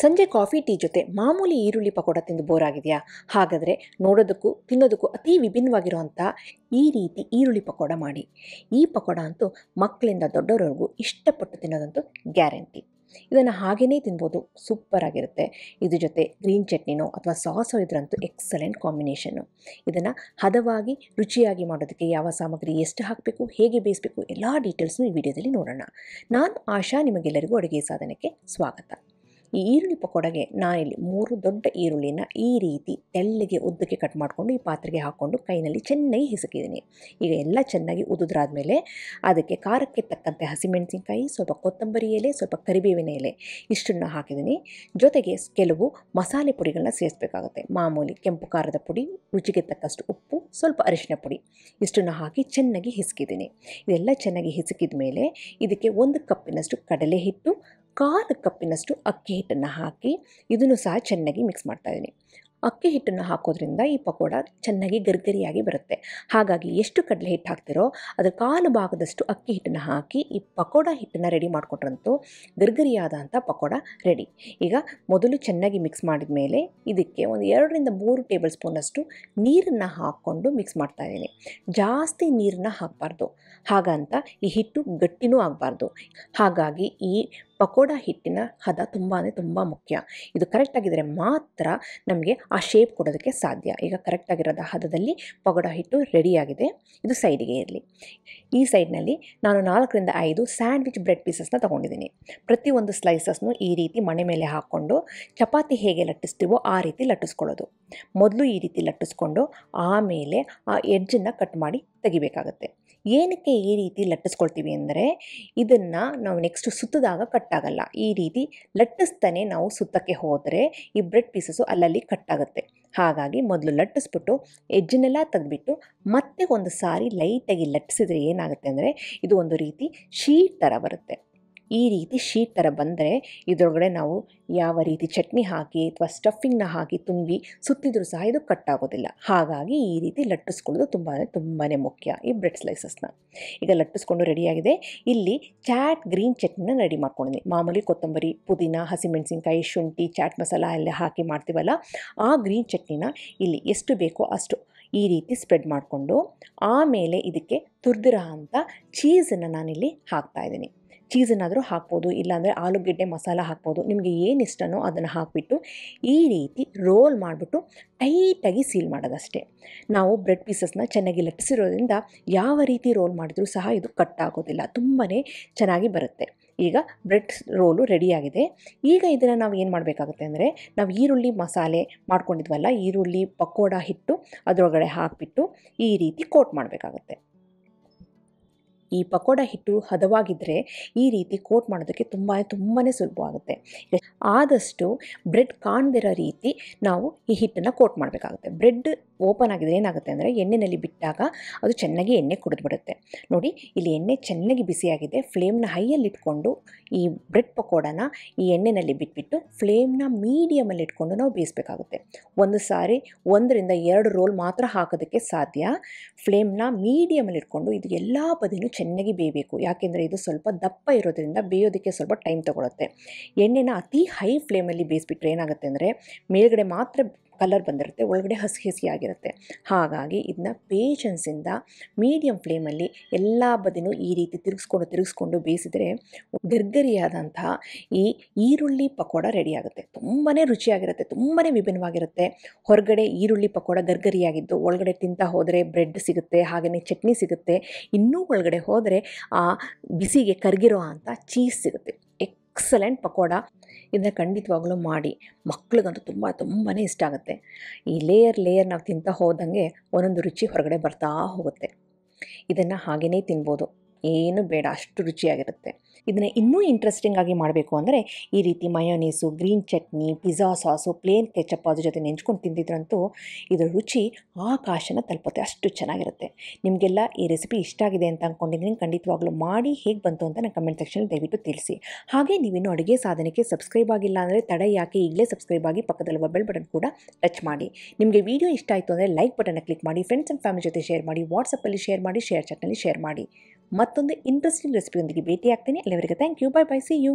ಸಂಜೆ coffee tea ಜೊತೆ ಮಾಮೂಲಿ ಈರುಳ್ಳಿ ಪಕೋಡ ತಿಂದು ಬೋರ್ ಆಗಿದೆಯಾ ಹಾಗಾದರೆ ನೋಡೋದಕ್ಕೂ ತಿನ್ನೋದಕ್ಕೂ ಅತಿ ವಿಭಿನ್ನವಾಗಿರುವಂಥ ಈ ರೀತಿ ಈರುಳ್ಳಿ ಪಕೋಡ ಮಾಡಿ ಈ ಪಕೋಡ ಅಂತೂ ಮಕ್ಕಳಿಂದ ದೊಡ್ಡವರವರೆಗೂ ಇಷ್ಟಪಟ್ಟು ತಿನ್ನೋದಂತೂ ಗ್ಯಾರಂಟಿ ಇದನ್ನು ಹಾಗೆಯೇ ತಿನ್ಬೋದು ಸೂಪರ್ ಆಗಿರುತ್ತೆ ಇದ್ರ ಜೊತೆ ಗ್ರೀನ್ ಚಟ್ನಿನೋ ಅಥವಾ ಸಾಸೋ ಇದರಂತೂ ಎಕ್ಸಲೆಂಟ್ ಕಾಂಬಿನೇಷನ್ನು ಇದನ್ನು ಹದವಾಗಿ ರುಚಿಯಾಗಿ ಮಾಡೋದಕ್ಕೆ ಯಾವ ಸಾಮಗ್ರಿ ಎಷ್ಟು ಹಾಕಬೇಕು ಹೇಗೆ ಬೇಯಿಸಬೇಕು ಎಲ್ಲ ಡೀಟೇಲ್ಸ್ನು ಈ ವಿಡಿಯೋದಲ್ಲಿ ನೋಡೋಣ ನಾನು ಆಶಾ ನಿಮಗೆಲ್ಲರಿಗೂ ಅಡುಗೆ ಸಾಧನಕ್ಕೆ ಸ್ವಾಗತ ಈ ಈರುಳ್ಳಿ ಪಕೋಡಗೆ ನಾನಿಲ್ಲಿ ಮೂರು ದೊಡ್ಡ ಈರುಳ್ಳಿನ ಈ ರೀತಿ ತೆಳ್ಳಗೆ ಉದ್ದಕ್ಕೆ ಕಟ್ ಮಾಡಿಕೊಂಡು ಈ ಪಾತ್ರೆಗೆ ಹಾಕ್ಕೊಂಡು ಕೈನಲ್ಲಿ ಚೆನ್ನಾಗಿ ಹಿಸುಕಿದ್ದೀನಿ ಈಗ ಎಲ್ಲ ಚೆನ್ನಾಗಿ ಮೇಲೆ ಅದಕ್ಕೆ ಖಾರಕ್ಕೆ ತಕ್ಕಂತೆ ಹಸಿಮೆಣಸಿನ್ಕಾಯಿ ಸ್ವಲ್ಪ ಕೊತ್ತಂಬರಿ ಎಲೆ ಸ್ವಲ್ಪ ಕರಿಬೇವಿನ ಎಲೆ ಇಷ್ಟನ್ನು ಹಾಕಿದ್ದೀನಿ ಜೊತೆಗೆ ಕೆಲವು ಮಸಾಲೆ ಪುಡಿಗಳನ್ನ ಸೇರಿಸಬೇಕಾಗುತ್ತೆ ಮಾಮೂಲಿ ಕೆಂಪು ಖಾರದ ಪುಡಿ ರುಚಿಗೆ ತಕ್ಕಷ್ಟು ಉಪ್ಪು ಸ್ವಲ್ಪ ಅರಿಶಿನ ಪುಡಿ ಇಷ್ಟನ್ನು ಹಾಕಿ ಚೆನ್ನಾಗಿ ಹಿಸುಕಿದ್ದೀನಿ ಇದೆಲ್ಲ ಚೆನ್ನಾಗಿ ಹಿಸುಕಿದ ಮೇಲೆ ಇದಕ್ಕೆ ಒಂದು ಕಪ್ಪಿನಷ್ಟು ಕಡಲೆ ಹಿಟ್ಟು ಕಾಲು ಕಪ್ಪಿನಷ್ಟು ಅಕ್ಕಿ ಹಿಟ್ಟನ್ನು ಹಾಕಿ ಇದನ್ನು ಸಹ ಚೆನ್ನಾಗಿ ಮಿಕ್ಸ್ ಮಾಡ್ತಾ ಇದ್ದೀನಿ ಅಕ್ಕಿ ಹಿಟ್ಟನ್ನು ಹಾಕೋದ್ರಿಂದ ಈ ಪಕೋಡ ಚೆನ್ನಾಗಿ ಗರಿಗರಿಯಾಗಿ ಬರುತ್ತೆ ಹಾಗಾಗಿ ಎಷ್ಟು ಕಡಲೆ ಹಿಟ್ಟು ಹಾಕ್ತಿರೋ ಅದರ ಕಾಲು ಭಾಗದಷ್ಟು ಅಕ್ಕಿ ಹಿಟ್ಟನ್ನು ಹಾಕಿ ಈ ಪಕೋಡ ಹಿಟ್ಟನ್ನು ರೆಡಿ ಮಾಡಿಕೊಟ್ರಂತೂ ಗರ್ಗರಿಯಾದಂಥ ಪಕೋಡ ರೆಡಿ ಈಗ ಮೊದಲು ಚೆನ್ನಾಗಿ ಮಿಕ್ಸ್ ಮಾಡಿದ ಮೇಲೆ ಇದಕ್ಕೆ ಒಂದು ಎರಡರಿಂದ ಮೂರು ಟೇಬಲ್ ಸ್ಪೂನಷ್ಟು ನೀರನ್ನು ಹಾಕ್ಕೊಂಡು ಮಿಕ್ಸ್ ಮಾಡ್ತಾ ಇದ್ದೀನಿ ಜಾಸ್ತಿ ನೀರನ್ನು ಹಾಕಬಾರ್ದು ಹಾಗಂತ ಈ ಹಿಟ್ಟು ಗಟ್ಟಿನೂ ಆಗಬಾರ್ದು ಹಾಗಾಗಿ ಈ ಪಕೋಡ ಹಿಟ್ಟಿನ ಹದ ತುಂಬ ಅಂದರೆ ತುಂಬ ಮುಖ್ಯ ಇದು ಕರೆಕ್ಟಾಗಿದ್ದರೆ ಮಾತ್ರ ನಮಗೆ ಆ ಶೇಪ್ ಕೊಡೋದಕ್ಕೆ ಸಾಧ್ಯ ಈಗ ಕರೆಕ್ಟಾಗಿರೋದ ಹದದಲ್ಲಿ ಪಕೋಡ ಹಿಟ್ಟು ರೆಡಿಯಾಗಿದೆ ಇದು ಸೈಡಿಗೆ ಇರಲಿ ಈ ಸೈಡ್ನಲ್ಲಿ ನಾನು ನಾಲ್ಕರಿಂದ ಐದು ಸ್ಯಾಂಡ್ವಿಚ್ ಬ್ರೆಡ್ ಪೀಸಸ್ನ ತೊಗೊಂಡಿದ್ದೀನಿ ಪ್ರತಿಯೊಂದು ಸ್ಲೈಸಸ್ನು ಈ ರೀತಿ ಮಣೆ ಮೇಲೆ ಹಾಕ್ಕೊಂಡು ಚಪಾತಿ ಹೇಗೆ ಲಟ್ಟಿಸ್ತೀವೋ ಆ ರೀತಿ ಲಟ್ಟಿಸ್ಕೊಳ್ಳೋದು ಮೊದಲು ಈ ರೀತಿ ಲಟ್ಟಿಸ್ಕೊಂಡು ಆಮೇಲೆ ಆ ಎಡ್ಜನ್ನು ಕಟ್ ಮಾಡಿ ತೆಗಿಬೇಕಾಗತ್ತೆ ಏನಕ್ಕೆ ಈ ರೀತಿ ಲಟ್ಟಿಸ್ಕೊಳ್ತೀವಿ ಅಂದರೆ ಇದನ್ನು ನಾವು ನೆಕ್ಸ್ಟ್ ಸುತ್ತದಾಗ ಕಟ್ಟಾಗಲ್ಲ ಈ ರೀತಿ ಲಟ್ಟಿಸ್ತಾನೆ ನಾವು ಸುತ್ತಕ್ಕೆ ಹೋದರೆ ಈ ಬ್ರೆಡ್ ಪೀಸಸ್ಸು ಅಲ್ಲಲ್ಲಿ ಕಟ್ಟಾಗುತ್ತೆ ಹಾಗಾಗಿ ಮೊದಲು ಲಟ್ಟಿಸ್ಬಿಟ್ಟು ಎಜ್ಜನ್ನೆಲ್ಲ ತೆಗೆದ್ಬಿಟ್ಟು ಮತ್ತೆ ಒಂದು ಸಾರಿ ಲೈಟಾಗಿ ಲಟ್ಟಿಸಿದರೆ ಏನಾಗುತ್ತೆ ಅಂದರೆ ಇದು ಒಂದು ರೀತಿ ಶೀಟ್ ಥರ ಬರುತ್ತೆ ಈ ರೀತಿ ಶೀಟ್ ಥರ ಬಂದರೆ ಇದರೊಳಗಡೆ ನಾವು ಯಾವ ರೀತಿ ಚಟ್ನಿ ಹಾಕಿ ಅಥವಾ ಸ್ಟಫಿಂಗ್ನ ಹಾಕಿ ತುಂಬಿ ಸುತ್ತಿದ್ರೂ ಸಹ ಇದು ಕಟ್ ಆಗೋದಿಲ್ಲ ಹಾಗಾಗಿ ಈ ರೀತಿ ಲಟ್ಟಿಸ್ಕೊಳ್ಳೋದು ತುಂಬಾ ತುಂಬಾ ಮುಖ್ಯ ಈ ಬ್ರೆಡ್ ಸ್ಲೈಸಸ್ನ ಈಗ ಲಟ್ಟಿಸ್ಕೊಂಡು ರೆಡಿಯಾಗಿದೆ ಇಲ್ಲಿ ಚಾಟ್ ಗ್ರೀನ್ ಚಟ್ನಿನ ರೆಡಿ ಮಾಡ್ಕೊಂಡಿದ್ದೀನಿ ಮಾಮೂಲಿ ಕೊತ್ತಂಬರಿ ಪುದೀನ ಹಸಿಮೆಣಸಿನ್ಕಾಯಿ ಶುಂಠಿ ಚಾಟ್ ಮಸಾಲ ಎಲ್ಲ ಹಾಕಿ ಮಾಡ್ತೀವಲ್ಲ ಆ ಗ್ರೀನ್ ಚಟ್ನಿನ ಇಲ್ಲಿ ಎಷ್ಟು ಬೇಕೋ ಅಷ್ಟು ಈ ರೀತಿ ಸ್ಪ್ರೆಡ್ ಮಾಡಿಕೊಂಡು ಆಮೇಲೆ ಇದಕ್ಕೆ ತುರಿದಿರೋ ಅಂತ ಚೀಸನ್ನು ನಾನಿಲ್ಲಿ ಹಾಕ್ತಾಯಿದ್ದೀನಿ ಚೀಸನ್ನಾದರೂ ಹಾಕ್ಬೋದು ಇಲ್ಲಾಂದರೆ ಆಲೂಗೆಡ್ಡೆ ಮಸಾಲ ಹಾಕ್ಬೋದು ನಿಮಗೆ ಏನು ಇಷ್ಟನೋ ಅದನ್ನು ಹಾಕಿಬಿಟ್ಟು ಈ ರೀತಿ ರೋಲ್ ಮಾಡಿಬಿಟ್ಟು ಟೈಟಾಗಿ ಸೀಲ್ ಮಾಡೋದಷ್ಟೇ ನಾವು ಬ್ರೆಡ್ ಪೀಸಸ್ನ ಚೆನ್ನಾಗಿ ಲಟ್ಟಿಸಿರೋದ್ರಿಂದ ಯಾವ ರೀತಿ ರೋಲ್ ಮಾಡಿದ್ರೂ ಸಹ ಇದು ಕಟ್ ಆಗೋದಿಲ್ಲ ತುಂಬಾ ಚೆನ್ನಾಗಿ ಬರುತ್ತೆ ಈಗ ಬ್ರೆಡ್ ರೋಲು ರೆಡಿಯಾಗಿದೆ ಈಗ ಇದನ್ನು ನಾವು ಏನು ಮಾಡಬೇಕಾಗುತ್ತೆ ಅಂದರೆ ನಾವು ಈರುಳ್ಳಿ ಮಸಾಲೆ ಮಾಡ್ಕೊಂಡಿದ್ವಲ್ಲ ಈರುಳ್ಳಿ ಪಕೋಡ ಹಿಟ್ಟು ಅದರೊಳಗಡೆ ಹಾಕಿಬಿಟ್ಟು ಈ ರೀತಿ ಕೋಟ್ ಮಾಡಬೇಕಾಗುತ್ತೆ ಈ ಪಕೋಡ ಹಿಟ್ಟು ಹದವಾಗಿದ್ದರೆ ಈ ರೀತಿ ಕೋಟ್ ಮಾಡೋದಕ್ಕೆ ತುಂಬ ತುಂಬಾ ಸುಲಭ ಆಗುತ್ತೆ ಆದಷ್ಟು ಬ್ರೆಡ್ ಕಾಣದಿರೋ ರೀತಿ ನಾವು ಈ ಹಿಟ್ಟನ್ನು ಕೋಟ್ ಮಾಡಬೇಕಾಗುತ್ತೆ ಬ್ರೆಡ್ ಓಪನ್ ಆಗಿದ್ರೆ ಏನಾಗುತ್ತೆ ಅಂದರೆ ಎಣ್ಣೆಯಲ್ಲಿ ಬಿಟ್ಟಾಗ ಅದು ಚೆನ್ನಾಗಿ ಎಣ್ಣೆ ಕುಡಿದ್ಬಿಡುತ್ತೆ ನೋಡಿ ಇಲ್ಲಿ ಎಣ್ಣೆ ಚೆನ್ನಾಗಿ ಬಿಸಿಯಾಗಿದೆ ಫ್ಲೇಮ್ನ ಹೈಯಲ್ಲಿ ಇಟ್ಕೊಂಡು ಈ ಬ್ರೆಡ್ ಪಕೋಡನ ಈ ಎಣ್ಣೆಯಲ್ಲಿ ಬಿಟ್ಬಿಟ್ಟು ಫ್ಲೇಮ್ನ ಮೀಡಿಯಮಲ್ಲಿ ಇಟ್ಕೊಂಡು ನಾವು ಬೇಯಿಸಬೇಕಾಗುತ್ತೆ ಒಂದು ಸಾರಿ ಒಂದರಿಂದ ಎರಡು ರೋಲ್ ಮಾತ್ರ ಹಾಕೋದಕ್ಕೆ ಸಾಧ್ಯ ಫ್ಲೇಮ್ನ ಮೀಡಿಯಮಲ್ಲಿ ಇಟ್ಕೊಂಡು ಇದು ಎಲ್ಲ ಬದಿನೂ ಚೆನ್ನಾಗಿ ಬೇಯಬೇಕು ಯಾಕೆಂದರೆ ಇದು ಸ್ವಲ್ಪ ದಪ್ಪ ಇರೋದ್ರಿಂದ ಬೇಯೋದಕ್ಕೆ ಸ್ವಲ್ಪ ಟೈಮ್ ತೊಗೊಳುತ್ತೆ ಎಣ್ಣೆನ ಅತಿ ಹೈ ಫ್ಲೇಮಲ್ಲಿ ಬೇಯಿಸ್ಬಿಟ್ರೆ ಏನಾಗುತ್ತೆ ಅಂದರೆ ಮೇಲ್ಗಡೆ ಮಾತ್ರ ಕಲರ್ ಬಂದಿರುತ್ತೆ ಒಳಗಡೆ ಹಸಿ ಆಗಿರುತ್ತೆ ಹಾಗಾಗಿ ಇದನ್ನ ಪೇಷನ್ಸಿಂದ ಮೀಡಿಯಮ್ ಫ್ಲೇಮಲ್ಲಿ ಎಲ್ಲ ಬದಿನೂ ಈ ರೀತಿ ತಿರುಗಿಸ್ಕೊಂಡು ತಿರುಗಿಸ್ಕೊಂಡು ಬೇಯಿಸಿದರೆ ಗರ್ಗರಿಯಾದಂತಹ ಈ ಈರುಳ್ಳಿ ಪಕೋಡ ರೆಡಿ ಆಗುತ್ತೆ ತುಂಬಾ ರುಚಿಯಾಗಿರುತ್ತೆ ತುಂಬಾ ವಿಭಿನ್ನವಾಗಿರುತ್ತೆ ಹೊರಗಡೆ ಈರುಳ್ಳಿ ಪಕೋಡ ಗರ್ಗರಿಯಾಗಿದ್ದು ಒಳಗಡೆ ತಿಂತ ಹೋದರೆ ಬ್ರೆಡ್ ಸಿಗುತ್ತೆ ಹಾಗೆಯೇ ಚಟ್ನಿ ಸಿಗುತ್ತೆ ಇನ್ನೂ ಒಳಗಡೆ ಹೋದರೆ ಆ ಬಿಸಿಗೆ ಕರ್ಗಿರೋ ಅಂಥ ಚೀಸ್ ಸಿಗುತ್ತೆ ಎಕ್ಸಲೆಂಟ್ ಪಕೋಡ ಇದನ್ನ ಖಂಡಿತವಾಗ್ಲೂ ಮಾಡಿ ಮಕ್ಳಿಗಂತೂ ತುಂಬ ತುಂಬಾ ಇಷ್ಟ ಆಗುತ್ತೆ ಈ ಲೇಯರ್ ಲೇಯರ್ ನಾವು ತಿಂತಾ ಹೋದಂಗೆ ಒಂದೊಂದು ರುಚಿ ಹೊರಗಡೆ ಬರ್ತಾ ಹೋಗುತ್ತೆ ಇದನ್ನು ಹಾಗೆಯೇ ತಿನ್ಬೋದು ಏನು ಬೇಡ ಅಷ್ಟು ರುಚಿಯಾಗಿರುತ್ತೆ ಇದನ್ನು ಇನ್ನೂ ಇಂಟ್ರೆಸ್ಟಿಂಗ್ ಆಗಿ ಮಾಡಬೇಕು ಅಂದರೆ ಈ ರೀತಿ mayonnaise green chutney pizza sauce plain ketchup ಅದ್ರ ಜೊತೆ ನೆಂಚ್ಕೊಂಡು ತಿಂದಿದ್ರಂತೂ ಇದರ ರುಚಿ ಆಕಾಶನ ತಲುಪುತ್ತೆ ಅಷ್ಟು ಚೆನ್ನಾಗಿರುತ್ತೆ ನಿಮಗೆಲ್ಲ ಈ ರೆಸಿಪಿ ಇಷ್ಟ ಆಗಿದೆ ಅಂತ ಅಂದ್ಕೊಂಡಿದ್ದೀನಿ ಖಂಡಿತವಾಗ್ಲೂ ಮಾಡಿ ಹೇಗೆ ಬಂತು ಅಂತ ನಾನು ಕಮೆಂಟ್ ಸೆಕ್ಷನ್ ದಯವಿಟ್ಟು ತಿಳಿಸಿ ಹಾಗೆ ಇನ್ನು ಅಡುಗೆ ಸಾಧನೆಗೆ ಸಬ್ಸ್ಕ್ರೈಬ್ ಆಗಿಲ್ಲ ಅಂದರೆ ತಡೆ ಯಾಕೆ ಈಗಲೇ ಸಬ್ಸ್ಕ್ರೈಬ್ ಆಗಿ ಪಕ್ಕದಲ್ಲಿ ಬೆಲ್ ಬಟನ್ ಕೂಡ ಟಚ್ ಮಾಡಿ ನಿಮಗೆ ವಿಡಿಯೋ ಇಷ್ಟ ಆಯಿತು ಅಂದರೆ ಲೈಕ್ ಬಟನ್ನ ಕ್ಲಿಕ್ ಮಾಡಿ ಫ್ರೆಂಡ್ಸ್ ಆ್ಯಂಡ್ ಫ್ಯಾಮಿಲಿ ಜೊತೆ ಶೇರ್ ಮಾಡಿ ವಾಟ್ಸಪ್ಪಲ್ಲಿ ಶೇರ್ ಮಾಡಿ ಶೇರ್ ಚಾಟ್ನಲ್ಲಿ ಶೇರ್ ಮಾಡಿ ಮತ್ತೊಂದು ಇಂಟ್ರೆಸ್ಟಿಂಗ್ ರೆಸಿಪಿಯೊಂದಿಗೆ ಭೇಟಿಯಾಗ್ತೀನಿ ಅಲ್ಲಿವರೆಗೆ thank you bye bye see you